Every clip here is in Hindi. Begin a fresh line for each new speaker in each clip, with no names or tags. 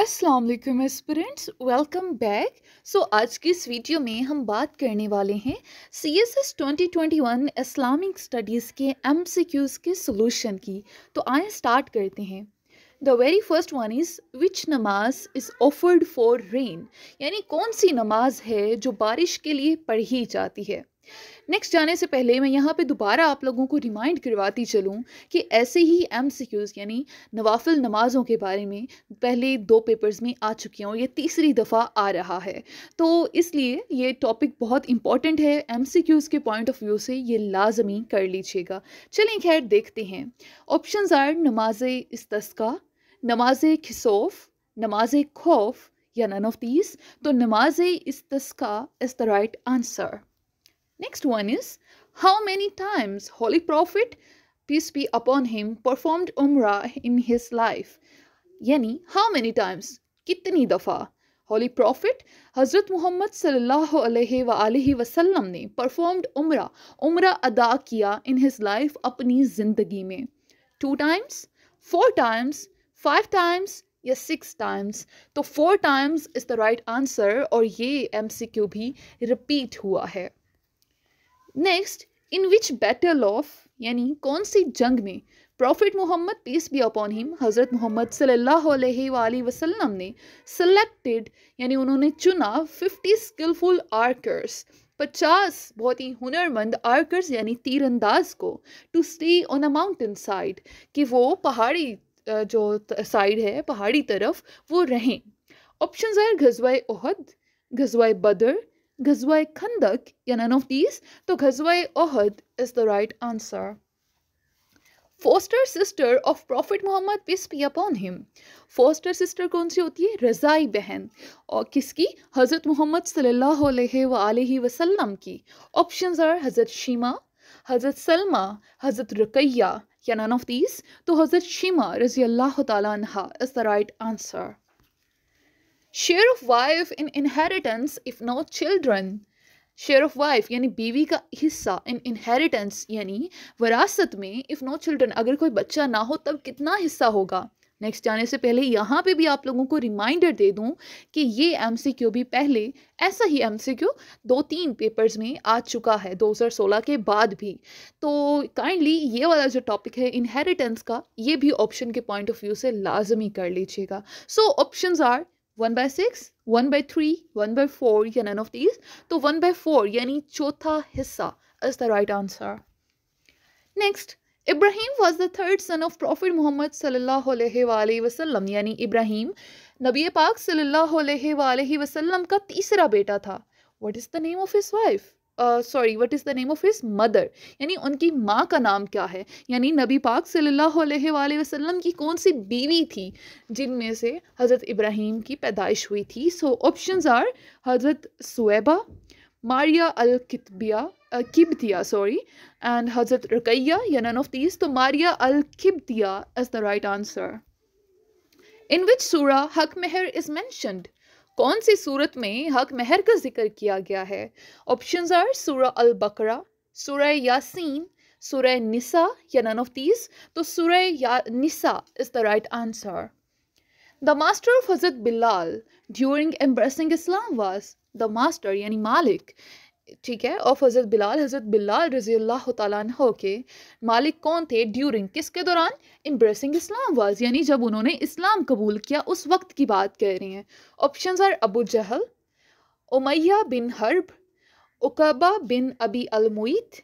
असलम वालेकुम वेलकम बैक सो आज की इस वीडियो में हम बात करने वाले हैं C S S twenty twenty one Islamic Studies के एम सी क्यूज़ के सोलूशन की तो आए स्टार्ट करते हैं the very first one is which namaz is offered for rain यानी कौन सी नमाज है जो बारिश के लिए पढ़ी जाती है नेक्स्ट जाने से पहले मैं यहाँ पे दोबारा आप लोगों को रिमाइंड करवाती चलूँ कि ऐसे ही एम यानी नवाफिल नमाज़ों के बारे में पहले दो पेपर्स में आ चुके हों ये तीसरी दफ़ा आ रहा है तो इसलिए ये टॉपिक बहुत इंपॉर्टेंट है एम के पॉइंट ऑफ व्यू से ये लाजमी कर लीजिएगा चलें खैर देखते हैं ऑप्शन आर नमाज इस्तस्का नमाज खिसोफ नमाज खौफ या नन ऑफ तीस तो नमाज इस is the right answer Next one is How many times Holy Prophet, peace be upon him, performed Umrah in his life? Yani, how many times? Kitni dafa? Holy Prophet Hazrat Muhammad sallallahu alaihi wa alihi wasallam ne performed umrah umrah ada kiya in his life apni zindagi mein two times four times five times ya six times So four times is the right answer aur ye mcq bhi repeat hua hai next in which battle of यानी कौन सी जंग में prophet Muhammad peace be upon him हज़रत मोहम्मद सल्लल्लाहु वसलम वसल्लम ने सेलेक्टेड यानी उन्होंने चुना फिफ्टी स्किलफुल आर्कर्स पचास बहुत ही हुनरमंद आर्कर्स यानी तीरंदाज को to stay on a mountain side कि वो पहाड़ी जो साइड है पहाड़ी तरफ वो रहें ऑप्शन आर गजवाए ओहद गजवा बदर Ghazwa Khandak, yeah, none of these? So Ghazwa Uhud is the right answer. Foster sister of prophet Muhammad peace be upon him foster sister कौन सी होती है रज़ाई बहन और किसकी हज़रत मोहम्मद सल्लल्लाहु अलैहि वसल्लम की ऑप्शंस आर हज़रत शीमा हज़रत सलमा हज़रत रकैया या नन ऑफ दीज तो हज़रत शीमा रज़ी अल्लाह तहा is the right answer share of wife in inheritance if no children share of wife यानी बीवी का हिस्सा इन इनहेरिटेंस यानी वरासत में इफ़ नो चिल्ड्रन अगर कोई बच्चा ना हो तब कितना हिस्सा होगा नेक्स्ट जाने से पहले यहाँ पे भी आप लोगों को रिमाइंडर दे दूँ कि ये एम भी पहले ऐसा ही एम दो तीन पेपर्स में आ चुका है 2016 के बाद भी तो काइंडली ये वाला जो टॉपिक है इनहेरिटेंस का ये भी ऑप्शन के पॉइंट ऑफ व्यू से लाजमी कर लीजिएगा so option are one by six one by three one by four या नन ऑफ दीज तो वन बाय फोर यानी चौथा हिस्सा is the right answer next Ibrahim was the third son of prophet Muhammad सल्लल्लाहु अलैहि वसल्लम यानी इब्राहिम नबी पाक सल्ला अलैहि वसल्लम का तीसरा बेटा था what is the name of his wife sorry what is the name of his mother यानी उनकी माँ का नाम क्या है यानी नबी पाक सल्लल्लाहु अलैहि वसल्लम की कौन सी बीवी थी जिनमें से हज़रत इब्राहिम की पैदाइश हुई थी सो ऑप्शंस आर हज़रत सुबा Maria al Kitbiya Qibtiya sorry and हज़रत रकैया या नन ऑफ दीज तो Maria al Qibtiya is the right answer in which surah हक मेहर इज़ मैंशनड कौन सी सूरत में हक महर का जिक्र किया गया है ऑप्शन आर सूरा अल बकरा सूर यासीन सूर निसा या नन ऑफ तीस तो surah Nisa is the right answer the master of हजरत Bilal during embracing Islam was the master यानी मालिक ठीक है ऑफ हज़रत बिलाल हज़रत बिलाल रज़ी अल्लाह तह के मालिक कौन थे ड्यूरिंग किसके दौरान एम्ब्रेसिंग इस्लाम वाज यानी जब उन्होंने इस्लाम कबूल किया उस वक्त की बात कह रही हैं option are Abu Jahl Umayya bin Harb Uqba bin Abi al Muit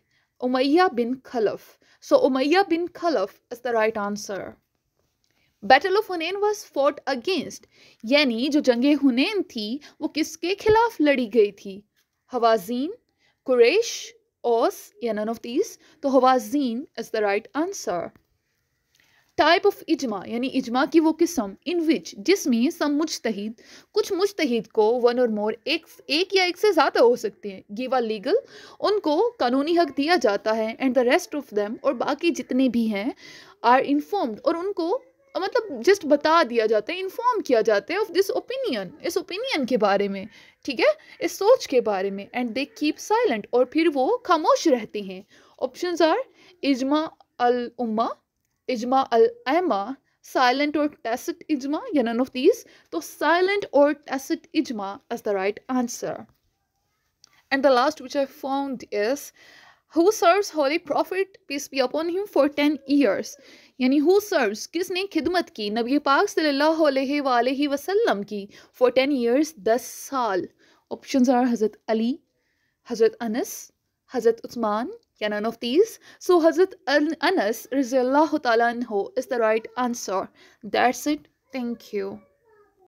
Umayya bin Khalaf so Umayya bin Khalaf is the right answer battle of Hunain was fought against यानी जो जंग हुनैन थी वो किसके खिलाफ लड़ी गई थी Hawazin, Quraysh, Oz, yeah, none of these. तो Hawazin is the right answer. Type of इजमा यानी इजमा की वो किस्म इन विच जिसमें सम मुश्तहिद कुछ मुश्तहिद को वन और मोर एक एक या एक से ज़्यादा हो सकते हैं गिवा लीगल उनको कानूनी हक दिया जाता है and the rest of them और बाकी जितने भी हैं आर इन्फॉर्म्ड और उनको मतलब जस्ट बता दिया जाता है इन्फॉर्म किया जाता है ऑफ दिस ओपिनियन इस ओपिनियन के बारे में ठीक है इस सोच के बारे में एंड दे कीप साइलेंट और फिर वो खामोश रहती हैं ऑप्शन आर इजमा अल उम्मा इजमा अल एमा साइलेंट और टेसट इजमा या नन ऑफ दीज तो साइलेंट और टेसट इजमा is the right answer and the last which I found is who serves holy prophet peace be upon him for 10 years yani who serves kisne khidmat ki nabi pak sallallahu alaihi wasallam ki for 10 years 10 saal options are hazrat ali hazrat anas hazrat uthman yeah, none of these. So Hazrat An Anas, Rizallahu Ta'ala, is the right answer. That's it. Thank you.